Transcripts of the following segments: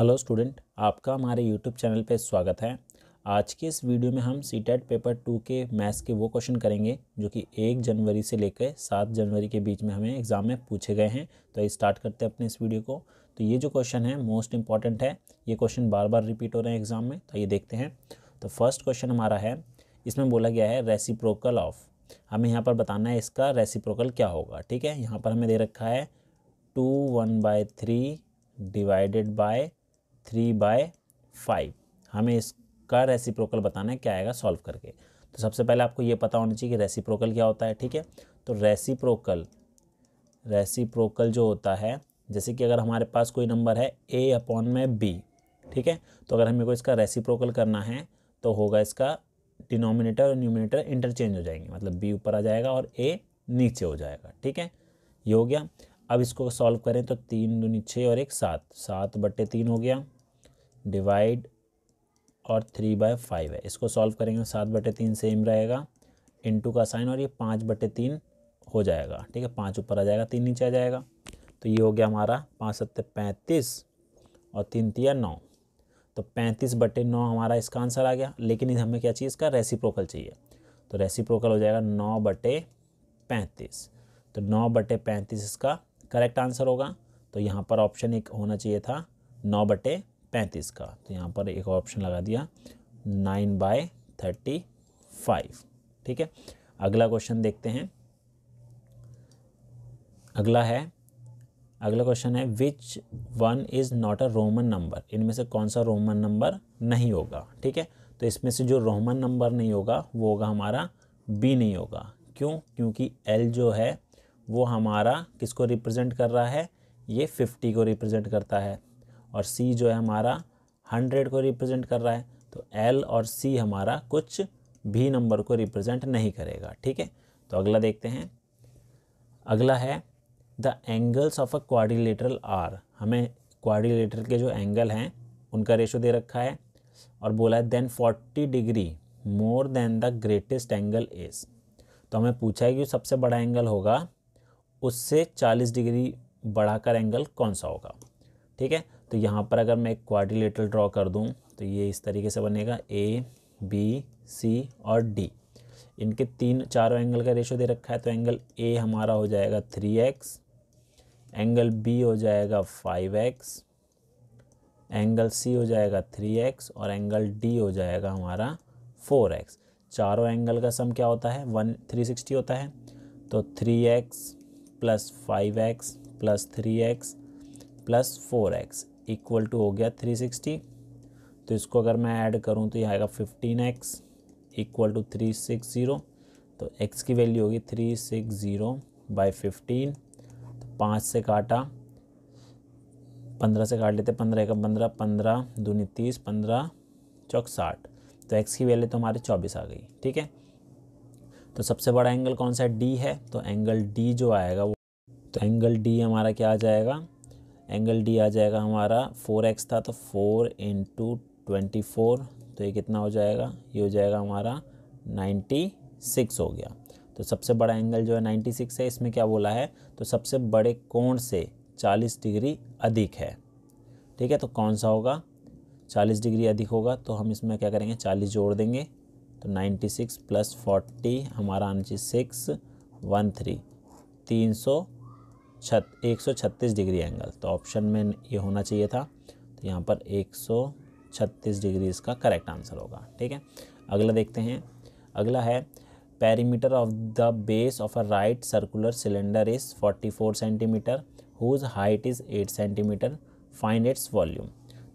Hello student आपका हमारे YouTube channel पे स्वागत है आज के इस वीडियो में हम CTET e paper two के मैथ्स के वो क्वेश्चन करेंगे जो कि एक जनवरी से लेकर सात जनवरी के बीच में हमें एग्ज़ाम में पूछे गए हैं तो स्टार्ट करते हैं अपने इस वीडियो को तो ये जो क्वेश्चन है मोस्ट इंपॉर्टेंट है ये क्वेश्चन बार बार रिपीट हो रहे हैं एग्ज़ाम में तो ये देखते हैं तो फर्स्ट क्वेश्चन हमारा है इसमें बोला गया है रेसिप्रोकल ऑफ हमें यहाँ पर बताना है इसका रेसिप्रोकल क्या होगा ठीक है यहाँ पर हमें दे रखा है two one by three divided by three by five हमें इसका रेसिप्रोकल बताना है क्या आएगा सॉल्व करके तो सबसे पहले आपको ये पता होना चाहिए कि रेसिप्रोकल क्या होता है ठीक है तो रेसिप्रोकल रेसिप्रोकल जो होता है जैसे कि अगर हमारे पास कोई नंबर है ए अपॉन में बी ठीक है तो अगर हमें को इसका रेसिप्रोकल करना है तो होगा इसका डिनोमिनेटर और न्यूमिनेटर इंटरचेंज हो जाएंगे मतलब बी ऊपर आ जाएगा और ए नीचे हो जाएगा ठीक है ये हो गया अब इसको सॉल्व करें तो तीन दूनी छः और एक सात सात बट्टे तीन हो गया डिवाइड और थ्री बाय फाइव है इसको सॉल्व करेंगे सात बटे तीन सेम रहेगा टू का साइन और ये पाँच बटे तीन हो जाएगा ठीक है पाँच ऊपर आ जाएगा तीन नीचे आ जाएगा तो ये हो गया हमारा पाँच सत्तर पैंतीस और तीन तीन नौ तो पैंतीस बटे नौ हमारा इसका आंसर आ गया लेकिन हमें क्या चाहिए इसका रेसिप्रोकल चाहिए तो रेसिप्रोकल हो जाएगा नौ बटे पैंतीस तो नौ बटे पैंतीस इसका करेक्ट आंसर होगा तो यहाँ पर ऑप्शन एक होना चाहिए था नौ बटे पैंतीस का तो यहाँ पर एक ऑप्शन लगा दिया नाइन बाय थर्टी फाइव ठीक है अगला क्वेश्चन देखते हैं अगला है अगला क्वेश्चन है which one is not a Roman number इनमें से कौन सा रोमन नंबर नहीं होगा ठीक है तो इसमें से जो रोमन नंबर नहीं होगा वो होगा हमारा बी नहीं होगा क्यों क्योंकि एल जो है वो हमारा किसको रिप्रेजेंट कर रहा है ये फिफ्टी को रिप्रेजेंट करता है और सी जो है हमारा हंड्रेड को रिप्रेजेंट कर रहा है तो एल और सी हमारा कुछ भी नंबर को रिप्रेजेंट नहीं करेगा ठीक है तो अगला देखते हैं अगला है the angles of a quadrilateral are हमें क्वारिलेटर के जो एंगल हैं उनका रेशो दे रखा है और बोला है then forty degree more than the greatest angle is तो हमें पूछा है कि सबसे बड़ा एंगल होगा उससे चालीस डिग्री बढ़ाकर एंगल कौन सा होगा ठीक है तो यहाँ पर अगर मैं एक क्वाड्रिलेटरल ड्रॉ कर दूँ तो ये इस तरीके से बनेगा ए बी सी और डी इनके तीन चारों एंगल का रेशो दे रखा है तो एंगल ए हमारा हो जाएगा थ्री एक्स एंगल बी हो जाएगा फाइव एक्स एंगल सी हो जाएगा थ्री एक्स और एंगल डी हो जाएगा हमारा फोर एक्स चारों एंगल का सम क्या होता है वन थ्री सिक्सटी होता है तो three X plus five X plus three X plus four x equal to हो गया थ्री सिक्सटी तो इसको अगर मैं ऐड करूँ तो यह आएगा fifteen X equal to three six zero तो एक्स की वैल्यू होगी three six zero by fifteen तो पाँच से काटा पंद्रह से काट लेते पंद्रह एक पंद्रह पंद्रह दूनी तीस पंद्रह चौक साठ तो एक्स की वैल्यू तो हमारी चौबीस आ गई ठीक है तो सबसे बड़ा एंगल कौन सा है डी है तो एंगल डी जो आएगा वो तो एंगल डी हमारा क्या आ जाएगा एंगल डी आ जाएगा हमारा फोर एक्स था तो फोर इंटू ट्वेंटी फोर तो ये कितना हो जाएगा ये हो जाएगा हमारा नाइन्टी सिक्स हो गया तो सबसे बड़ा एंगल जो है नाइन्टी सिक्स है इसमें क्या बोला है तो सबसे बड़े कोण से चालीस डिग्री अधिक है ठीक है तो कौन सा होगा चालीस डिग्री अधिक होगा तो हम इसमें क्या करेंगे चालीस जोड़ देंगे तो नाइन्टी सिक्स प्लस फोर्टी हमारा आना चाहिए सिक्स वन थ्री तीन सौ छत एक सौ छत्तीस डिग्री एंगल तो ऑप्शन में ये होना चाहिए था तो यहाँ पर एक सौ छत्तीस डिग्री इसका करेक्ट आंसर होगा ठीक है अगला देखते हैं अगला है perimeter of the base of a right circular cylinder is forty four centimetre whose height is eight centimetre find its volume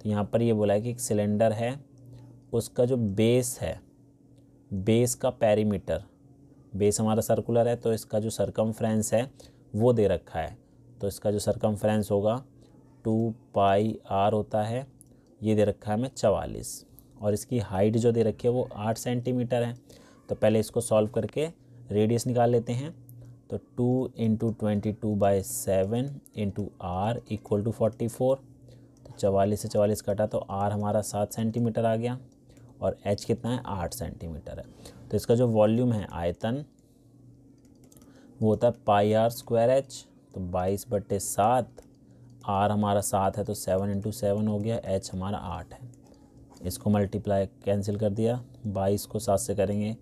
तो यहाँ पर ये बोला है कि एक सिलेंडर है उसका जो बेस है बेस का पैरीमीटर बेस हमारा सर्कुलर है तो इसका जो सरकम है वो दे रखा है तो इसका जो सरकमफ्रेंस होगा टू पाई आर होता है ये दे रखा है हमें चवालीस और इसकी हाइट जो दे रखी है वो आठ सेंटीमीटर है तो पहले इसको सॉल्व करके रेडियस निकाल लेते हैं तो two into twenty two by seven into R equal to forty four तो चवालीस से चवालीस कटा तो आर हमारा सात सेंटीमीटर आ गया और एच कितना है आठ सेंटीमीटर है तो इसका जो वॉल्यूम है आयतन वो होता है पाई आर स्क्वायर एच तो बाईस बटे सात आर हमारा सात है तो सेवन इंटू सेवन हो गया एच हमारा आठ है इसको मल्टीप्लाई कैंसिल कर दिया बाईस को सात से करेंगे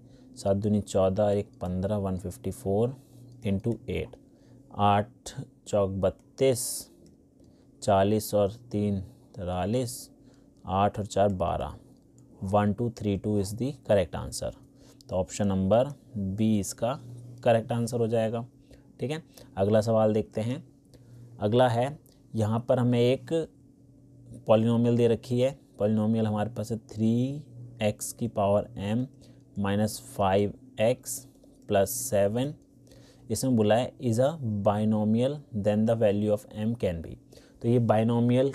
सात दूनी चौदह एक पंद्रह one fifty four into eight आठ चौक बत्तीस चालीस और तीन तिरालीस आठ और चार बारह one two three two is the correct answer तो ऑप्शन नंबर बी इसका करेक्ट आंसर हो जाएगा ठीक है अगला सवाल देखते हैं अगला है यहाँ पर हमें एक पॉलिनोमियल दे रखी है पॉलिनोमियल हमारे पास है थ्री एक्स की power M minus five X plus seven इसमें बोला है is a binomial then the value of M can be तो ये बाइनोमियल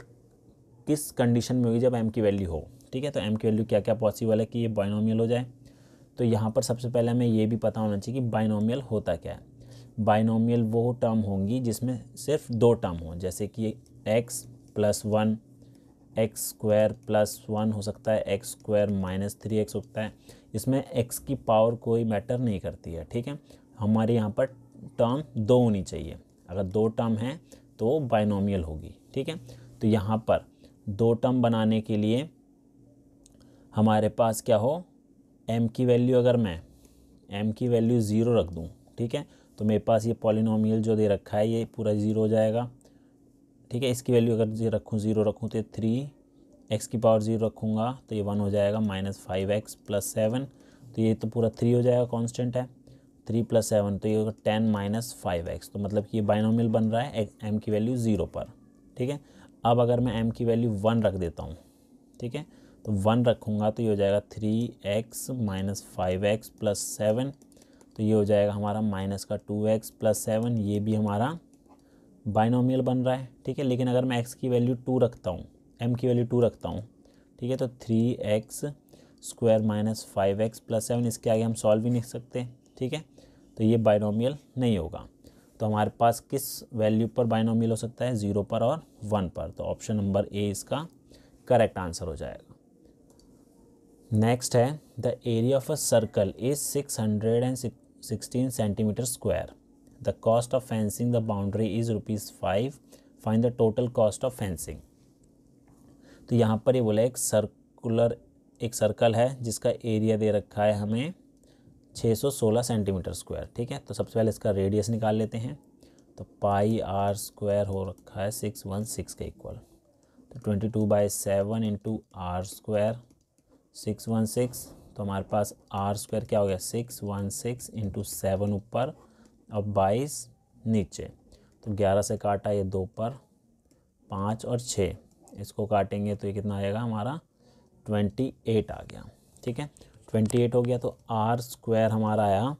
किस कंडीशन में होगी जब एम की वैल्यू हो ठीक है तो एम की वैल्यू क्या क्या पॉसिबल है कि ये बाइनोमियल हो जाए तो यहाँ पर सबसे पहले हमें ये भी पता होना चाहिए कि बाइनोमियल होता क्या है बाइनोमियल वो टर्म होंगी जिसमें सिर्फ दो टर्म हों जैसे कि X plus one X square plus one हो सकता है X square minus three X होता है इसमें एक्स की पावर कोई मैटर नहीं करती है ठीक है हमारे यहाँ पर टर्म दो होनी चाहिए अगर दो टर्म हैं तो बाइनोमियल होगी ठीक है तो यहाँ पर दो टर्म बनाने के लिए हमारे पास क्या हो एम की वैल्यू अगर मैं एम की वैल्यू ज़ीरो रख दूँ ठीक है तो मेरे पास ये पॉलिनोमियल जो दे रखा है ये पूरा ज़ीरो हो जाएगा ठीक है इसकी वैल्यू अगर ये रखूँ ज़ीरो रखूँ तो थ्री एक्स की पावर ज़ीरो रखूँगा तो ये वन तो हो जाएगा minus five X plus seven तो ये तो पूरा थ्री हो जाएगा कॉन्स्टेंट है थ्री प्लस सेवन तो ये होगा टेन माइनस फाइव एक्स तो मतलब कि ये बाइनोमियल बन रहा है एम की वैल्यू ज़ीरो पर ठीक है अब अगर मैं एम की वैल्यू वन रख देता हूँ ठीक है तो वन रखूँगा तो ये हो जाएगा three X minus five X plus seven तो ये हो जाएगा हमारा माइनस का टू एक्स प्लस सेवन ये भी हमारा बाइनोमियल बन रहा है ठीक है लेकिन अगर मैं एक्स की वैल्यू टू रखता हूँ एम की वैल्यू टू रखता हूँ ठीक है तो three X square minus five X plus seven इसके आगे हम सॉल्व भी नहीं सकते ठीक है तो ये बाइनोमियल नहीं होगा तो हमारे पास किस वैल्यू पर बाइनोमियल हो सकता है ज़ीरो पर और वन पर तो ऑप्शन नंबर ए इसका करेक्ट आंसर हो जाएगा नेक्स्ट है the area of a circle is six hundred and 16 centimetre square the cost of fencing the boundary is rupees five fine the total cost of fencing तो यहाँ पर ये बोला एक सर्कुलर एक सर्कल है जिसका एरिया दे रखा है हमें 616 सेंटीमीटर स्क्वायर ठीक है तो सबसे पहले इसका रेडियस निकाल लेते हैं तो पाई आर स्क्वायर हो रखा है 616 के इक्वल तो 22 two by seven into R square six one six तो हमारे पास आर स्क्वायर क्या हो गया six one six into seven ऊपर और बाईस नीचे तो ग्यारह से काटा ये दो पर पाँच और छः इसको काटेंगे तो ये कितना आएगा हमारा ट्वेंटी एट आ गया ठीक है ट्वेंटी एट हो गया तो आर स्क्वायर हमारा आया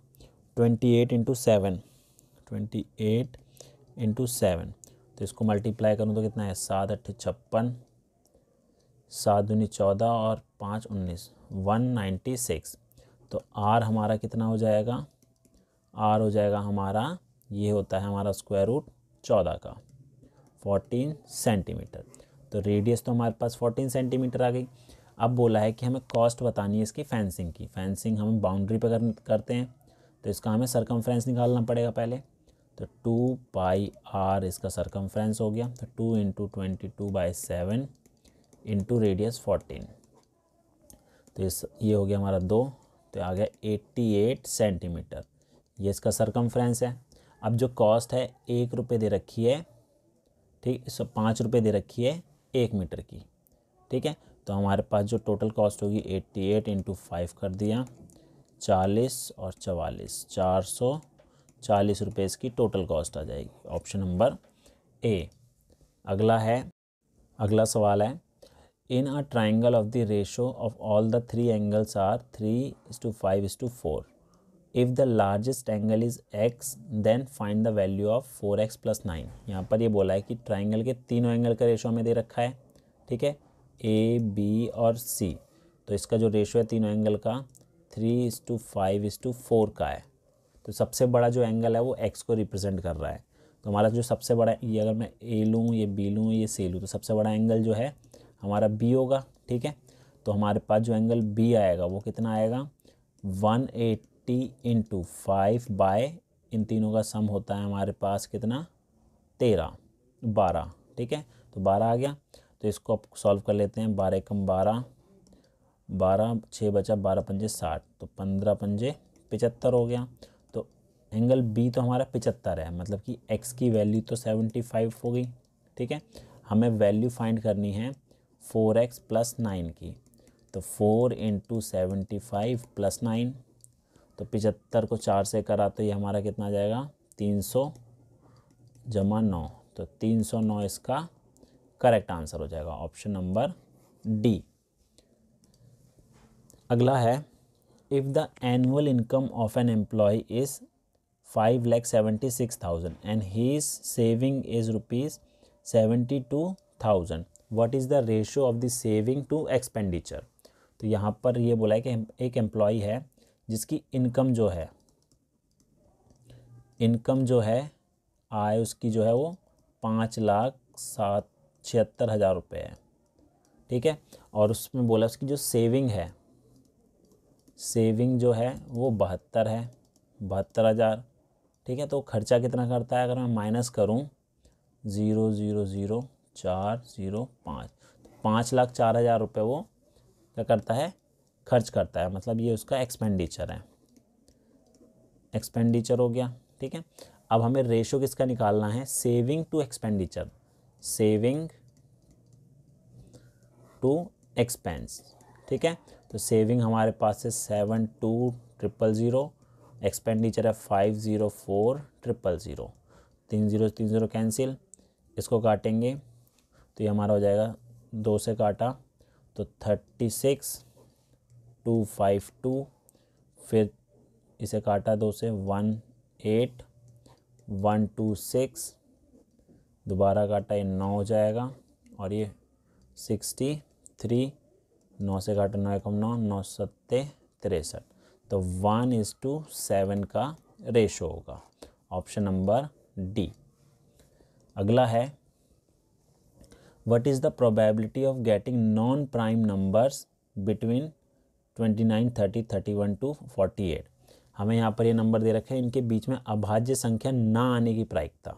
twenty eight into seven twenty eight into seven तो इसको मल्टीप्लाई करूँ तो कितना है सात अट्ठे छप्पन सात दूनी चौदह और पाँच उन्नीस वन नाइन्टी सिक्स तो आर हमारा कितना हो जाएगा आर हो जाएगा हमारा ये होता है हमारा स्क्वायर रूट चौदह का फोर्टीन सेंटीमीटर तो रेडियस तो हमारे पास फोर्टीन सेंटीमीटर आ गई अब बोला है कि हमें कॉस्ट बतानी है इसकी फेंसिंग की फेंसिंग हम बाउंड्री पर करते हैं तो इसका हमें सरकम निकालना पड़ेगा पहले तो टू पाई आर इसका सरकमफ्रेंस हो गया तो two into twenty two by seven into radius fourteen तो इस ये हो गया हमारा दो तो आ गया एट्टी एट सेंटीमीटर ये इसका सरकमफ्रेंस है अब जो कॉस्ट है एक रुपये दे रखी है ठीक सो पाँच रुपये दे रखी है एक मीटर की ठीक है तो हमारे पास जो टोटल कॉस्ट होगी एट्टी एट इंटू फाइव कर दिया चालीस और चवालीस चार सौ चालीस रुपये इसकी टोटल कॉस्ट आ जाएगी ऑप्शन नंबर ए अगला है अगला सवाल है in a triangle of the ratio of all the three angles are 3 is to 5 is to 4. If the largest angle is x, then find the value of 4x plus nine यहाँ पर ये बोला है कि ट्राइंगल के तीनों angle का ratio हमें दे रखा है ठीक है ए बी और सी तो इसका जो रेशो है तीनों एंगल का three is to five is to four का है तो सबसे बड़ा जो एंगल है वो एक्स को रिप्रेजेंट कर रहा है तो हमारा जो सबसे बड़ा ये अगर मैं ए लूँ ये बी लूँ ये सी लूँ तो सबसे बड़ा एंगल जो है हमारा बी होगा ठीक है तो हमारे पास जो एंगल बी आएगा वो कितना आएगा 180 एट्टी इंटू फाइव बाय इन तीनों का सम होता है हमारे पास कितना तेरह बारह ठीक है तो बारह आ गया तो इसको आप सॉल्व कर लेते हैं बारह कम बारह बारह छः बचा बारह पंजे साठ तो पंद्रह पंजे पचहत्तर हो गया तो एंगल बी तो हमारा पचहत्तर है मतलब कि एक्स की वैल्यू तो सेवेंटी फाइव हो गई ठीक है हमें वैल्यू फाइंड करनी है फोर एक्स प्लस नाइन की तो four into seventy five plus nine तो पिचहत्तर को चार से करा तो ये हमारा कितना जाएगा तीन सौ जमा नौ तो तीन सौ नौ इसका करेक्ट आंसर हो जाएगा ऑप्शन नंबर डी अगला है if the annual income of an employ is five lakh seventy six thousand and his saving is rupees seventy two thousand what is the ratio of the saving to expenditure तो यहाँ पर ये बोला है कि एक एम्प्लॉय है जिसकी इनकम जो है इनकम जो है आय उसकी जो है वो पाँच लाख सात छिहत्तर हज़ार रुपये है ठीक है और उसमें बोला उसकी जो सेविंग है सेविंग जो है वो बहत्तर है बहत्तर हज़ार ठीक है तो खर्चा कितना करता है अगर मैं माइनस करूं ज़ीरो ज़ीरो ज़ीरो चार ज़ीरो पाँच पाँच लाख चार हज़ार रुपये वो क्या करता है खर्च करता है मतलब ये उसका एक्सपेंडिचर है एक्सपेंडिचर हो गया ठीक है अब हमें रेशो किसका निकालना है saving to expenditure saving to expense ठीक है तो सेविंग हमारे पास है seven two triple zero expenditure है five zero four triple zero तीन ज़ीरो तीन ज़ीरो कैंसिल इसको काटेंगे तो ये हमारा हो जाएगा दो से काटा तो thirty six two five two फिर इसे काटा दो से one eight one two six दोबारा काटा ये नौ हो जाएगा और ये सिक्सटी थ्री नौ से काटा नौ एकम नौ नौ सत्ते तिरसठ तो वन इज़ टू सेवन का रेशो होगा ऑप्शन नंबर डी अगला है what is the probability of getting non-prime numbers between 29, 30, 31 to 48 हमें यहाँ पर ये नंबर दे रखे हैं इनके बीच में अभाज्य संख्या ना आने की प्रायिकता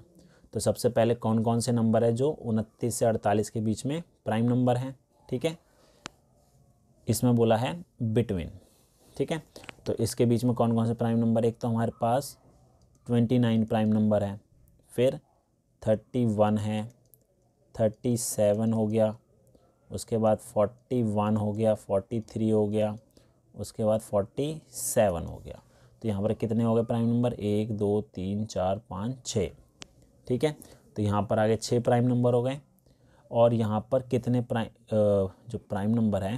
तो सबसे पहले कौन कौन से नंबर है जो उनतीस से अड़तालीस के बीच में प्राइम नंबर हैं ठीक है इसमें बोला है बिटवीन ठीक है तो इसके बीच में कौन कौन से प्राइम नंबर एक तो हमारे पास ट्वेंटी नाइन प्राइम नंबर है फिर थर्टी वन है थर्टी सेवन हो गया उसके बाद फोर्टी वन हो गया फोर्टी थ्री हो गया उसके बाद फोर्टी सेवन हो गया तो यहाँ पर कितने हो गए प्राइम नंबर एक दो तीन चार पाँच छः ठीक है तो यहाँ पर आगे छः प्राइम नंबर हो गए और यहाँ पर कितने प्राइम जो प्राइम नंबर है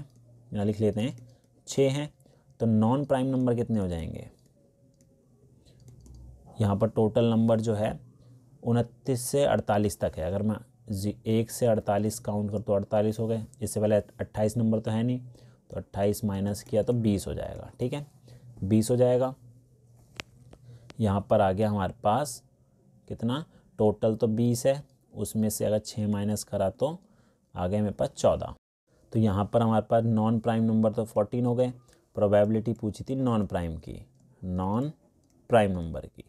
यहाँ लिख लेते हैं छः हैं तो नॉन प्राइम नंबर कितने हो जाएंगे यहाँ पर टोटल नंबर जो है उनतीस से अड़तालीस तक है अगर मैं जी एक से अड़तालीस काउंट कर तो अड़तालीस हो गए इससे पहले अट्ठाईस नंबर तो है नहीं तो अट्ठाईस माइनस किया तो बीस हो जाएगा ठीक है बीस हो जाएगा यहाँ पर आ गया हमारे पास कितना टोटल तो बीस है उसमें से अगर छः माइनस करा तो आ गए मेरे पास चौदह तो यहाँ पर हमारे पास नॉन प्राइम नंबर तो फोर्टीन हो गए प्रोबेबिलिटी पूछी थी नॉन प्राइम की नॉन प्राइम नंबर की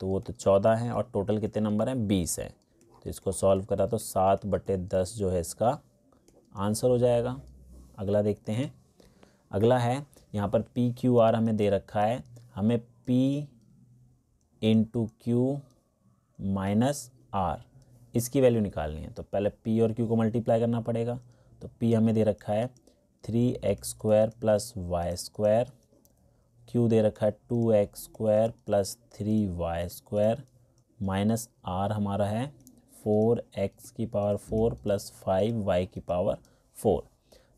तो वो तो चौदह है और टोटल कितने नंबर हैं बीस है तो इसको सॉल्व करा तो सात बटे दस जो है इसका आंसर हो जाएगा अगला देखते हैं अगला है यहाँ पर पी क्यू आर हमें दे रखा है हमें P into Q minus R इसकी वैल्यू निकालनी है तो पहले पी और क्यू को मल्टीप्लाई करना पड़ेगा तो पी हमें दे रखा है three X square plus Y square Q दे रखा है two X square plus three Y square minus R हमारा है फोर एक्स की power four plus five Y की पावर फोर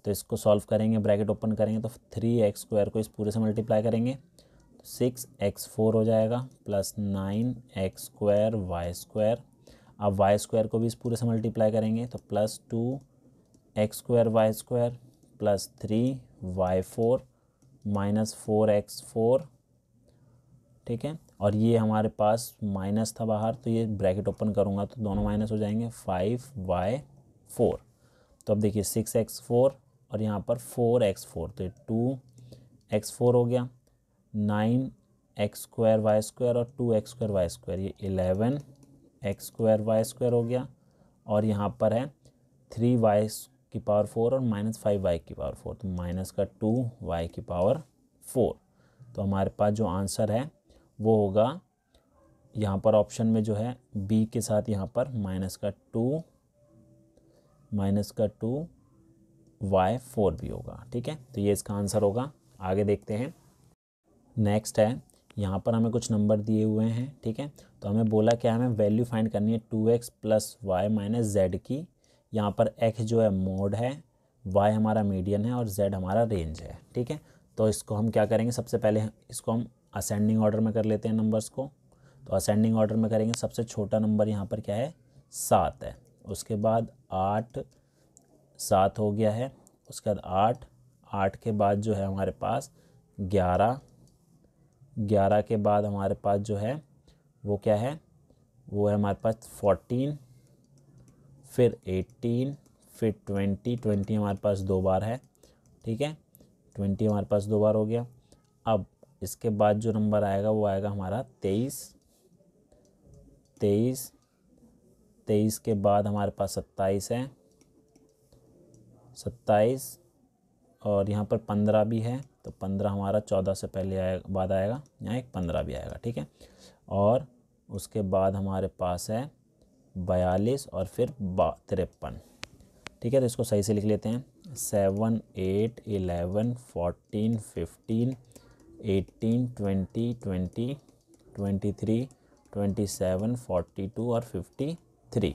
तो इसको सॉल्व करेंगे ब्रैकेट ओपन करेंगे तो थ्री एक्स स्क्वायर को इस पूरे से मल्टीप्लाई करेंगे तो सिक्स एक्स फोर हो जाएगा plus nine X square Y square अब वाई स्क्वायर को भी इस पूरे से मल्टीप्लाई करेंगे तो plus two X square Y square plus three Y four minus four X four ठीक है और ये हमारे पास माइनस था बाहर तो ये ब्रैकेट ओपन करूँगा तो दोनों माइनस हो जाएंगे फाइव वाई फोर तो अब देखिए सिक्स एक्स फोर और यहाँ पर फोर एक्स फोर तो ये टू एक्स फोर हो गया nine X square Y square और two X square Y square ये eleven X square Y square हो गया और यहाँ पर है थ्री वाई की पावर फोर और माइनस फाइव वाई की पावर फोर तो माइनस का टू वाई की पावर फोर तो हमारे पास जो आंसर है वो होगा यहाँ पर ऑप्शन में जो है बी के साथ यहाँ पर माइनस का टू माइनस का टू वाई फोर भी होगा ठीक है तो ये इसका आंसर होगा आगे देखते हैं नेक्स्ट है यहाँ पर हमें कुछ नंबर दिए हुए हैं ठीक है तो हमें बोला क्या हमें वैल्यू फाइंड करनी है two X plus Y minus Z की यहाँ पर एक्स जो है मोड है वाई हमारा मीडियन है और जेड हमारा रेंज है ठीक है तो इसको हम क्या करेंगे सबसे पहले इसको हम असेंडिंग ऑर्डर में कर लेते हैं नंबर्स को तो असेंडिंग ऑर्डर में करेंगे सबसे छोटा नंबर यहाँ पर क्या है सात है उसके बाद आठ सात हो गया है उसके बाद आठ आठ के बाद जो है हमारे पास ग्यारह ग्यारह के बाद हमारे पास जो है वो क्या है वो है हमारे पास फोर्टीन फिर एटीन फिर ट्वेंटी ट्वेंटी हमारे पास दो बार है ठीक है ट्वेंटी हमारे पास दो बार हो गया अब इसके बाद जो नंबर आएगा वो आएगा हमारा तेईस तेईस तेईस के बाद हमारे पास सत्ताईस है सत्ताईस और यहाँ पर पंद्रह भी है तो पंद्रह हमारा चौदह से पहले आएगा बाद आएगा यहाँ एक पंद्रह भी आएगा ठीक है और उसके बाद हमारे पास है बयालीस और फिर बा तिरपन ठीक है तो इसको सही से लिख लेते हैं seven eight eleven fourteen fifteen eighteen twenty twenty twenty three twenty seven forty two और फिफ्टी थ्री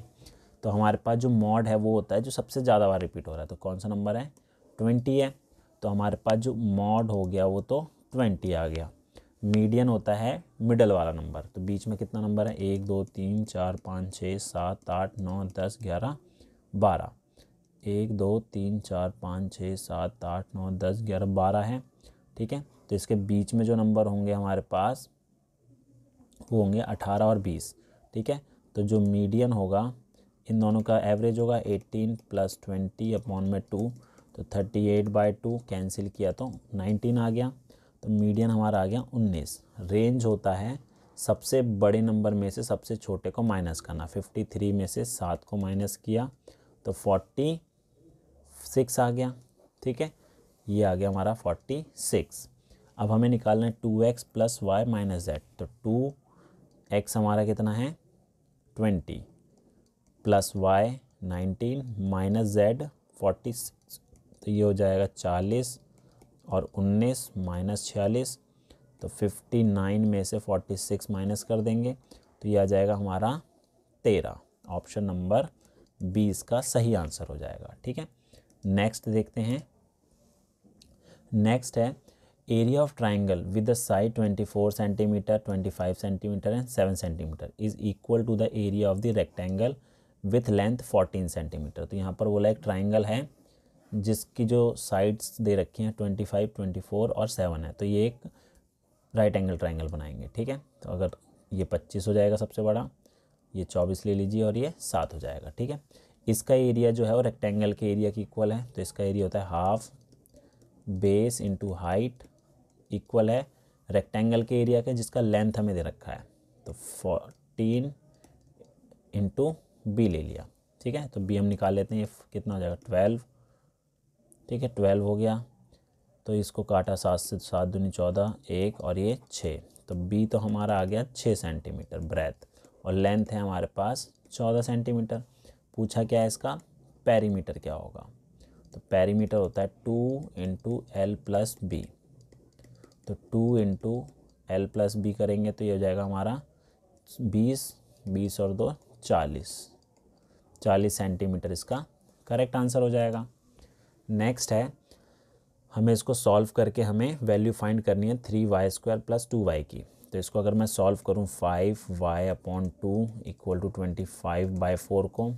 तो हमारे पास जो मॉड है वो होता है जो सबसे ज़्यादा बार रिपीट हो रहा है तो कौन सा नंबर है ट्वेंटी है तो हमारे पास जो मॉड हो गया वो तो ट्वेंटी आ गया मीडियन होता है मिडल वाला नंबर तो बीच में कितना नंबर है एक दो तीन चार पाँच छः सात आठ नौ दस ग्यारह बारह एक दो तीन चार पाँच छः सात आठ नौ दस ग्यारह बारह है ठीक है तो इसके बीच में जो नंबर होंगे हमारे पास वो होंगे अठारह और बीस ठीक है तो जो मीडियन होगा इन दोनों का एवरेज होगा एटीन प्लस ट्वेंटी अपॉन में टू तो thirty eight by two cancel किया तो नाइनटीन आ गया तो मीडियन हमारा आ गया उन्नीस रेंज होता है सबसे बड़े नंबर में से सबसे छोटे को माइनस करना फिफ्टी थ्री में से सात को माइनस किया तो फोर्टी सिक्स आ गया ठीक है ये आ गया हमारा फोर्टी सिक्स अब हमें निकालना है two X plus Y minus Z तो टू एक्स हमारा कितना है twenty plus Y nineteen minus Z forty six तो ये हो जाएगा चालीस और उन्नीस माइनस छियालीस तो फिफ्टी नाइन में से फोर्टी सिक्स माइनस कर देंगे तो ये आ जाएगा हमारा तेरह ऑप्शन नंबर बी इसका सही आंसर हो जाएगा ठीक है नेक्स्ट देखते हैं नेक्स्ट है area of triangle with the side 24 centimetre 25 centimetre and 7 centimetre is equal to the area of the rectangle with length 14 centimetre तो यहाँ पर बोला एक ट्राइंगल है जिसकी जो साइड्स दे रखी हैं 25, 24 और 7 है तो ये एक राइट एंगल ट्राइंगल बनाएंगे ठीक है तो अगर ये 25 हो जाएगा सबसे बड़ा ये 24 ले लीजिए और ये सात हो जाएगा ठीक है इसका एरिया जो है वो रेक्टेंगल के एरिया की इक्वल है तो इसका एरिया होता है half base into height equal है रेक्टेंगल के एरिया के जिसका लेंथ हमें दे रखा है तो फोर्टीन इंटू बी ले लिया ठीक है तो बी हम निकाल लेते हैं ये कितना हो जाएगा ट्वेल्व ठीक है ट्वेल्व हो गया तो इसको काटा सात से सात दूनी चौदह एक और ये छः तो बी तो हमारा आ गया छः सेंटीमीटर ब्रेथ और लेंथ है हमारे पास चौदह सेंटीमीटर पूछा क्या है इसका पैरीमीटर क्या होगा तो पैरीमीटर होता है two into L plus B तो two into L plus B करेंगे तो ये हो जाएगा हमारा बीस बीस और दो चालीस चालीस सेंटीमीटर इसका करेक्ट आंसर हो जाएगा नेक्स्ट है हमें इसको सॉल्व करके हमें वैल्यू फाइंड करनी है three Y square plus two Y की तो इसको अगर मैं सॉल्व करूँ five Y upon two equal to twenty five by four को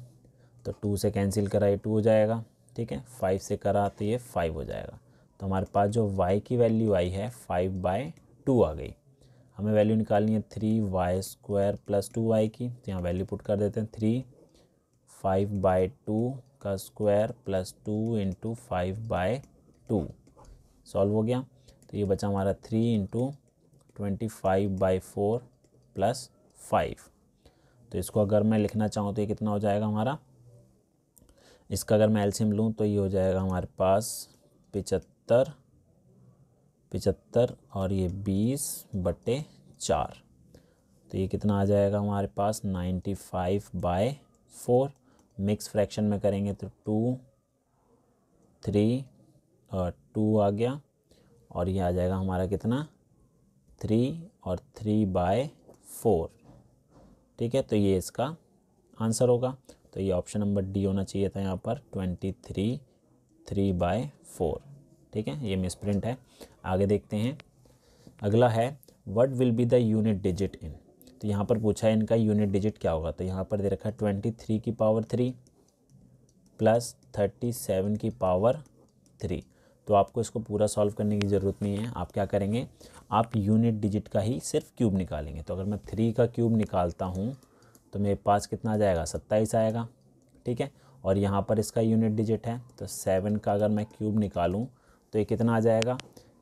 तो टू से कैंसिल कराए टू हो जाएगा ठीक है फाइव से करा तो ये फाइव हो जाएगा तो हमारे पास जो वाई की वैल्यू आई है फाइव बाई टू आ गई हमें वैल्यू निकालनी है three Y square plus two Y की तो यहाँ वैल्यू पुट कर देते हैं थ्री फाइव बाई टू का square plus two into five by two solve हो गया तो ये बचा हमारा three into twenty five by four plus five तो इसको अगर मैं लिखना चाहूँ तो ये कितना हो जाएगा हमारा इसका अगर मैं एल्शियम लूँ तो ये हो जाएगा हमारे पास पिचहत्तर पिचहत्तर और ये बीस बटे चार तो ये कितना आ जाएगा हमारे पास ninety five by four mix fraction में करेंगे तो टू थ्री और टू आ गया और ये आ जाएगा हमारा कितना थ्री और थ्री बाय फोर ठीक है तो ये इसका आंसर होगा तो ये ऑप्शन नंबर डी होना चाहिए था यहाँ पर twenty three three by four ठीक है ये मिसप्रिंट है आगे देखते हैं अगला है what will be the unit digit in तो यहाँ पर पूछा है इनका यूनिट डिजिट क्या होगा तो यहाँ पर दे रखा है ट्वेंटी थ्री की power three plus thirty seven की पावर थ्री तो आपको इसको पूरा सॉल्व करने की ज़रूरत नहीं है आप क्या करेंगे आप यूनिट डिजिट का ही सिर्फ क्यूब निकालेंगे तो अगर मैं थ्री का क्यूब निकालता हूँ तो मेरे पास कितना आ जाएगा सत्ताईस आएगा ठीक है और यहाँ पर इसका यूनिट डिजिट है तो सेवन का अगर मैं क्यूब निकालूँ तो ये कितना आ जाएगा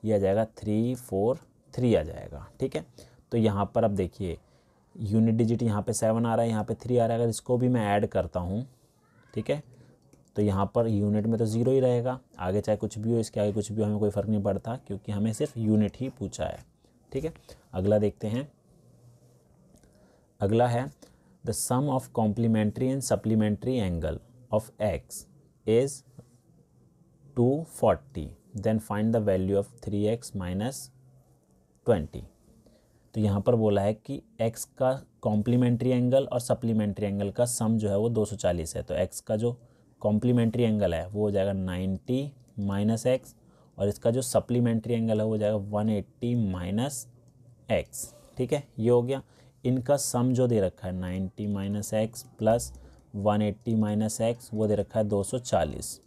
ये आ जाएगा थ्री फोर थ्री आ जाएगा ठीक है तो यहाँ पर अब देखिए यूनिट डिजिट यहाँ पे सेवन आ रहा है यहाँ पे थ्री आ रहा है अगर इसको भी मैं ऐड करता हूँ ठीक है तो यहाँ पर यूनिट में तो ज़ीरो ही रहेगा आगे चाहे कुछ भी हो इसके आगे कुछ भी हो हमें कोई फ़र्क नहीं पड़ता क्योंकि हमें सिर्फ यूनिट ही पूछा है ठीक है अगला देखते हैं अगला है the sum of complementary and supplementary angle of x is 240 then find the value of 3x minus 20 तो यहाँ पर बोला है कि x का कॉम्प्लीमेंट्री एंगल और सप्लीमेंट्री एंगल का सम जो है वो 240 है तो x का जो कॉम्प्लीमेंट्री एंगल है वो हो जाएगा 90 माइनस एक्स और इसका जो सप्लीमेंट्री एंगल है वो हो जाएगा 180 माइनस एक्स ठीक है ये हो गया इनका सम जो दे रखा है ninety minus X plus one eighty minus X वो दे रखा है दो सौ चालीस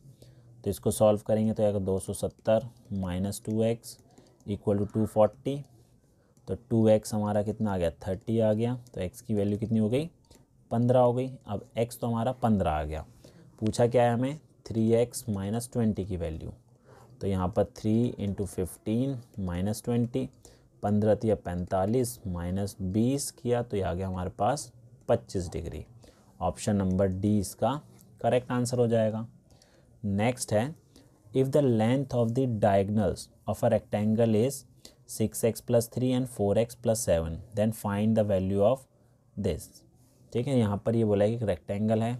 तो इसको सॉल्व करेंगे तो एक दो सौ सत्तर minus two x equal to two forty तो टू एक्स हमारा कितना आ गया थर्टी आ गया तो एक्स की वैल्यू कितनी हो गई पंद्रह हो गई अब एक्स तो हमारा पंद्रह आ गया पूछा क्या है हमें थ्री एक्स माइनस ट्वेंटी की वैल्यू तो यहाँ पर three into fifteen minus twenty पंद्रह या पैंतालीस माइनस बीस किया तो ये आ गया हमारे पास पच्चीस डिग्री ऑप्शन नंबर डी इसका करेक्ट आंसर हो जाएगा नेक्स्ट है if the length of the diagonals of a rectangle is six x plus three and four x plus seven then find the value of this ठीक है यहाँ पर ये बोला है कि रेक्टेंगल है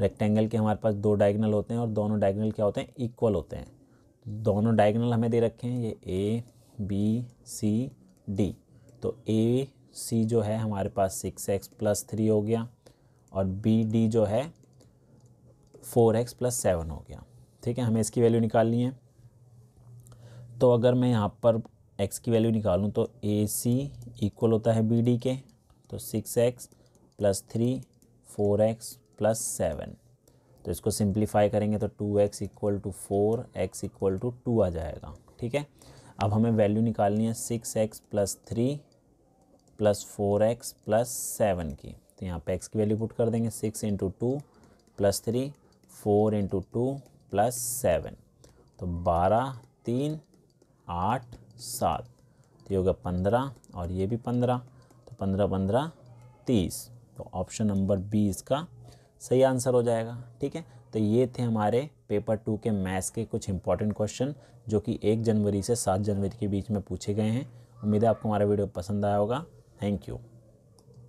रेक्टेंगल के हमारे पास दो डायगनल होते हैं और दोनों डायगनल क्या होते हैं इक्वल होते हैं दोनों डायगनल हमें दे रखे हैं ये ए बी सी डी तो ए सी जो है हमारे पास सिक्स एक्स प्लस थ्री हो गया और बी डी जो है फोर एक्स प्लस सेवन हो गया ठीक है हमें इसकी वैल्यू निकालनी है तो अगर मैं यहाँ पर एक्स की वैल्यू निकालूँ तो ए सी इक्वल होता है बी डी के तो six x plus three four x plus seven तो इसको सिंप्लीफाई करेंगे तो two x equal to four x equal to two आ जाएगा ठीक है अब हमें वैल्यू निकालनी है six x plus three plus four x plus seven की तो यहाँ पे एक्स की वैल्यू पुट कर देंगे six into two plus three four into two plus seven तो बारह तीन आठ सात तो ये हो गया पंद्रह और ये भी पंद्रह तो पंद्रह पंद्रह तीस तो ऑप्शन नंबर बी इसका सही आंसर हो जाएगा ठीक है तो ये थे हमारे पेपर टू के मैथ्स के कुछ इंपॉर्टेंट क्वेश्चन जो कि एक जनवरी से सात जनवरी के बीच में पूछे गए हैं उम्मीद है आपको हमारा वीडियो पसंद आया होगा थैंक यू